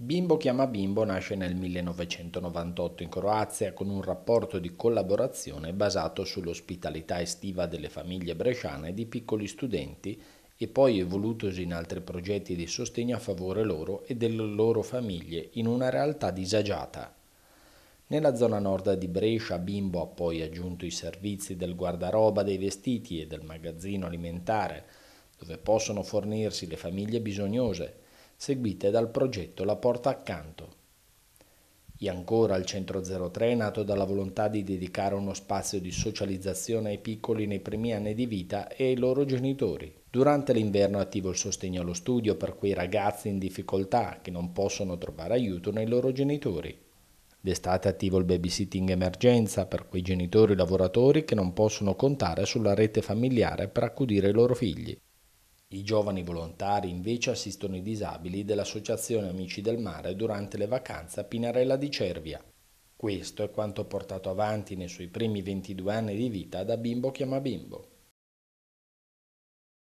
Bimbo chiama Bimbo nasce nel 1998 in Croazia con un rapporto di collaborazione basato sull'ospitalità estiva delle famiglie bresciane di piccoli studenti e poi evolutosi in altri progetti di sostegno a favore loro e delle loro famiglie in una realtà disagiata. Nella zona nord di Brescia Bimbo ha poi aggiunto i servizi del guardaroba dei vestiti e del magazzino alimentare, dove possono fornirsi le famiglie bisognose seguite dal progetto La Porta Accanto. E ancora il Centro 03, nato dalla volontà di dedicare uno spazio di socializzazione ai piccoli nei primi anni di vita e ai loro genitori. Durante l'inverno è attivo il sostegno allo studio per quei ragazzi in difficoltà che non possono trovare aiuto nei loro genitori. D'estate è attivo il babysitting emergenza per quei genitori lavoratori che non possono contare sulla rete familiare per accudire i loro figli. I giovani volontari invece assistono i disabili dell'Associazione Amici del Mare durante le vacanze a Pinarella di Cervia. Questo è quanto portato avanti nei suoi primi 22 anni di vita da bimbo chiama bimbo.